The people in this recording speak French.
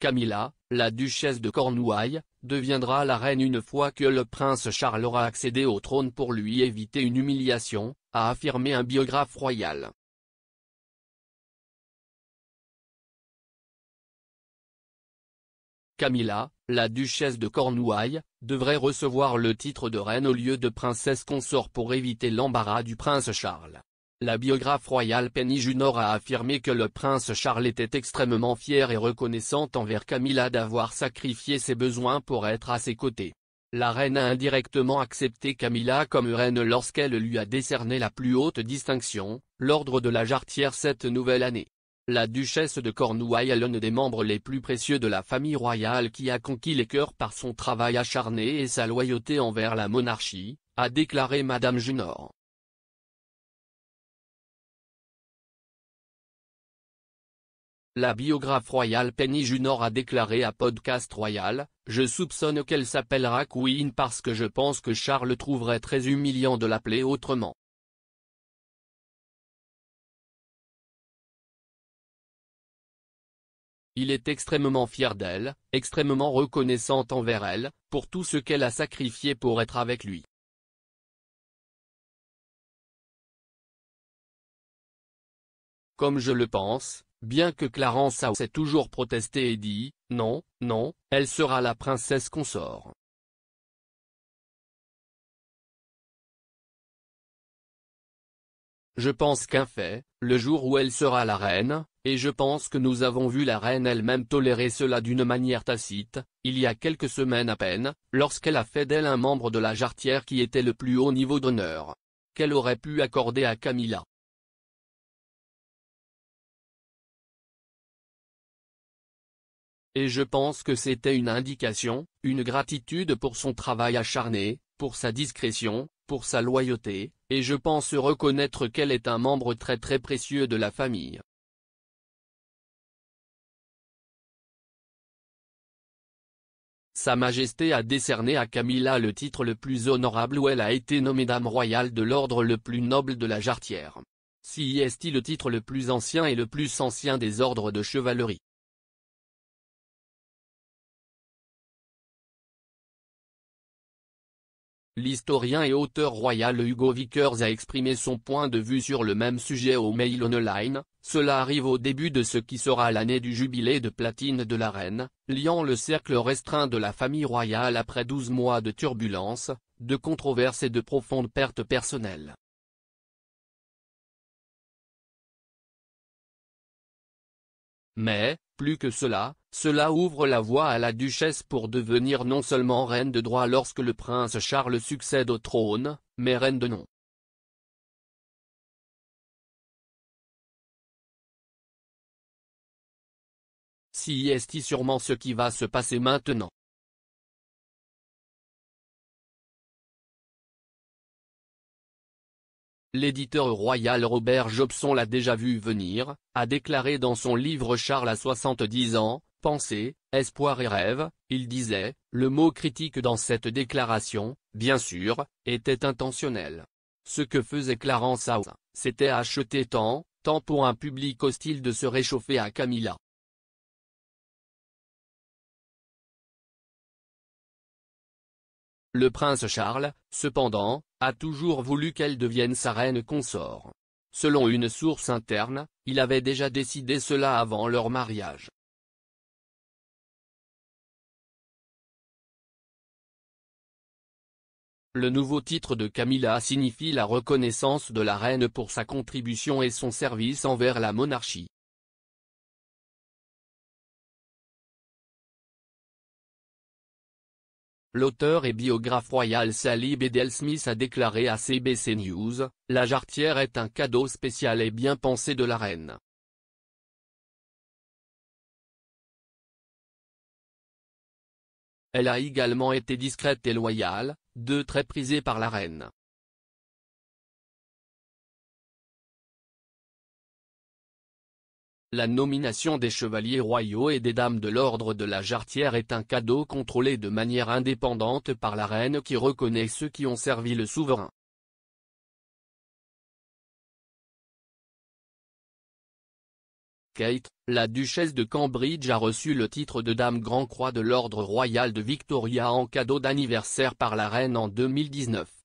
Camilla, la duchesse de Cornouailles, deviendra la reine une fois que le prince Charles aura accédé au trône pour lui éviter une humiliation, a affirmé un biographe royal. Camilla, la duchesse de Cornouailles, devrait recevoir le titre de reine au lieu de princesse consort pour éviter l'embarras du prince Charles. La biographe royale Penny Junor a affirmé que le prince Charles était extrêmement fier et reconnaissant envers Camilla d'avoir sacrifié ses besoins pour être à ses côtés. La reine a indirectement accepté Camilla comme reine lorsqu'elle lui a décerné la plus haute distinction, l'ordre de la jarretière cette nouvelle année. La duchesse de Cornouailles est l'un des membres les plus précieux de la famille royale qui a conquis les cœurs par son travail acharné et sa loyauté envers la monarchie, a déclaré Madame Junor. La biographe royale Penny Junor a déclaré à Podcast Royal, « Je soupçonne qu'elle s'appellera Queen parce que je pense que Charles trouverait très humiliant de l'appeler autrement. » Il est extrêmement fier d'elle, extrêmement reconnaissant envers elle, pour tout ce qu'elle a sacrifié pour être avec lui. Comme je le pense, Bien que Clarence House ait toujours protesté et dit, non, non, elle sera la princesse consort. Je pense qu'un fait, le jour où elle sera la reine, et je pense que nous avons vu la reine elle-même tolérer cela d'une manière tacite, il y a quelques semaines à peine, lorsqu'elle a fait d'elle un membre de la jarretière qui était le plus haut niveau d'honneur qu'elle aurait pu accorder à Camilla. Et je pense que c'était une indication, une gratitude pour son travail acharné, pour sa discrétion, pour sa loyauté, et je pense reconnaître qu'elle est un membre très très précieux de la famille. Sa Majesté a décerné à Camilla le titre le plus honorable où elle a été nommée Dame royale de l'ordre le plus noble de la Jarretière. Si est il le titre le plus ancien et le plus ancien des ordres de chevalerie. L'historien et auteur royal Hugo Vickers a exprimé son point de vue sur le même sujet au Mail Online, cela arrive au début de ce qui sera l'année du jubilé de platine de la reine, liant le cercle restreint de la famille royale après 12 mois de turbulences, de controverses et de profondes pertes personnelles. Mais, plus que cela, cela ouvre la voie à la duchesse pour devenir non seulement reine de droit lorsque le prince Charles succède au trône, mais reine de nom. Si est sûrement ce qui va se passer maintenant. L'éditeur royal Robert Jobson l'a déjà vu venir, a déclaré dans son livre Charles à 70 ans, Pensée, espoir et rêve, il disait, le mot critique dans cette déclaration, bien sûr, était intentionnel. Ce que faisait Clarence House, c'était acheter tant, tant pour un public hostile de se réchauffer à Camilla. Le prince Charles, cependant, a toujours voulu qu'elle devienne sa reine consort. Selon une source interne, il avait déjà décidé cela avant leur mariage. Le nouveau titre de Camilla signifie la reconnaissance de la reine pour sa contribution et son service envers la monarchie. L'auteur et biographe royal Sally Bedell Smith a déclaré à CBC News, La jarretière est un cadeau spécial et bien pensé de la reine. Elle a également été discrète et loyale, deux très prisées par la reine. La nomination des chevaliers royaux et des dames de l'ordre de la Jarretière est un cadeau contrôlé de manière indépendante par la reine qui reconnaît ceux qui ont servi le souverain. Kate, la duchesse de Cambridge a reçu le titre de Dame Grand Croix de l'Ordre Royal de Victoria en cadeau d'anniversaire par la reine en 2019.